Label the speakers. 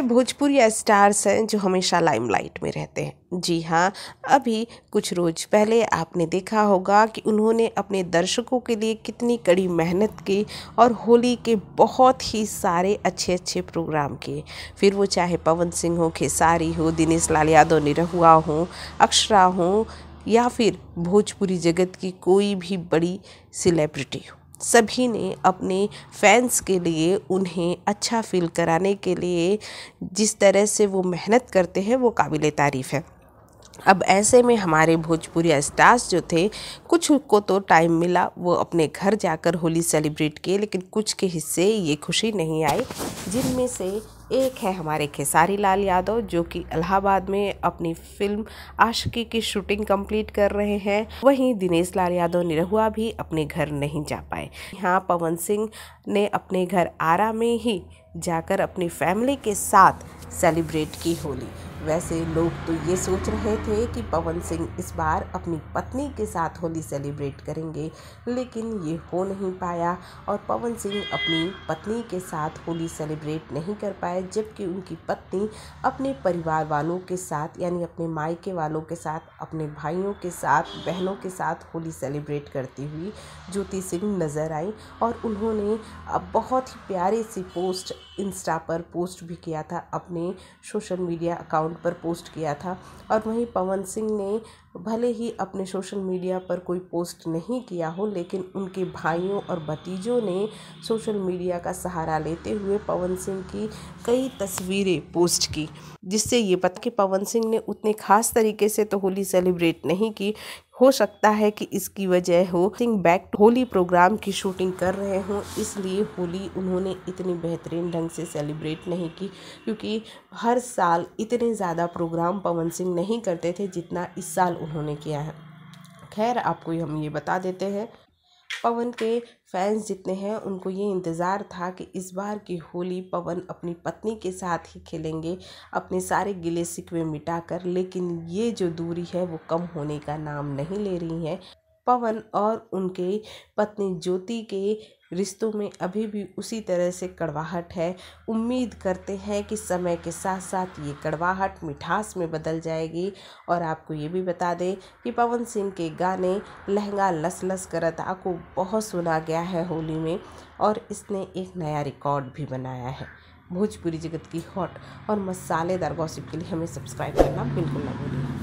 Speaker 1: में भोजपुरी स्टार्स हैं जो हमेशा लाइमलाइट में रहते हैं जी हाँ अभी कुछ रोज पहले आपने देखा होगा कि उन्होंने अपने दर्शकों के लिए कितनी कड़ी मेहनत की और होली के बहुत ही सारे अच्छे अच्छे प्रोग्राम किए फिर वो चाहे पवन सिंह हो खेसारी हो दिनेश लाल यादव निरहुआ हो अक्षरा हो या फिर भोजपुरी जगत की कोई भी बड़ी सेलिब्रिटी हो सभी ने अपने फैंस के लिए उन्हें अच्छा फ़ील कराने के लिए जिस तरह से वो मेहनत करते हैं वो काबिल तारीफ़ है अब ऐसे में हमारे भोजपुरी स्टार्स जो थे कुछ को तो टाइम मिला वो अपने घर जाकर होली सेलिब्रेट किए लेकिन कुछ के हिस्से ये खुशी नहीं आई जिनमें से एक है हमारे खेसारी लाल यादव जो कि इलाहाबाद में अपनी फिल्म आशिकी की शूटिंग कंप्लीट कर रहे हैं वहीं दिनेश लाल यादव निरहुआ भी अपने घर नहीं जा पाए यहाँ पवन सिंह ने अपने घर आरा में ही जाकर अपनी फैमिली के साथ सेलिब्रेट की होली वैसे लोग तो ये सोच रहे थे कि पवन सिंह इस बार अपनी पत्नी के साथ होली सेलिब्रेट करेंगे लेकिन ये हो नहीं पाया और पवन सिंह अपनी पत्नी के साथ होली सेलिब्रेट नहीं कर पाए जबकि उनकी पत्नी अपने परिवार वालों के साथ यानी अपने मायके वालों के साथ अपने भाइयों के साथ बहनों के साथ होली सेलिब्रेट करती हुई ज्योति सिंह नज़र आई और उन्होंने बहुत ही प्यारे सी पोस्ट इंस्टा पर पोस्ट भी किया था अपने सोशल मीडिया अकाउंट अकाउंट पर पोस्ट किया था और वहीं पवन सिंह ने भले ही अपने सोशल मीडिया पर कोई पोस्ट नहीं किया हो लेकिन उनके भाइयों और भतीजों ने सोशल मीडिया का सहारा लेते हुए पवन सिंह की कई तस्वीरें पोस्ट की जिससे ये पता कि पवन सिंह ने उतने खास तरीके से तो होली सेलिब्रेट नहीं की हो सकता है कि इसकी वजह हो Singh back to Holi program की शूटिंग कर रहे हों इसलिए होली उन्होंने इतनी बेहतरीन ढंग से सेलिब्रेट नहीं की क्योंकि हर साल इतने ज़्यादा प्रोग्राम पवन सिंह नहीं करते थे जितना इस साल उन्होंने किया है खैर आपको हम ये बता देते हैं पवन के फैंस जितने हैं उनको ये इंतज़ार था कि इस बार की होली पवन अपनी पत्नी के साथ ही खेलेंगे अपने सारे गिले सिकवे मिटाकर लेकिन ये जो दूरी है वो कम होने का नाम नहीं ले रही है पवन और उनके पत्नी ज्योति के रिश्तों में अभी भी उसी तरह से कड़वाहट है उम्मीद करते हैं कि समय के साथ साथ ये कड़वाहट मिठास में बदल जाएगी और आपको ये भी बता दें कि पवन सिंह के गाने लहंगा लस लस करता को बहुत सुना गया है होली में और इसने एक नया रिकॉर्ड भी बनाया है भोजपुरी जगत की हॉट और मसालेदार गॉसिप के लिए हमें सब्सक्राइब करना बिल्कुल ना भूलिए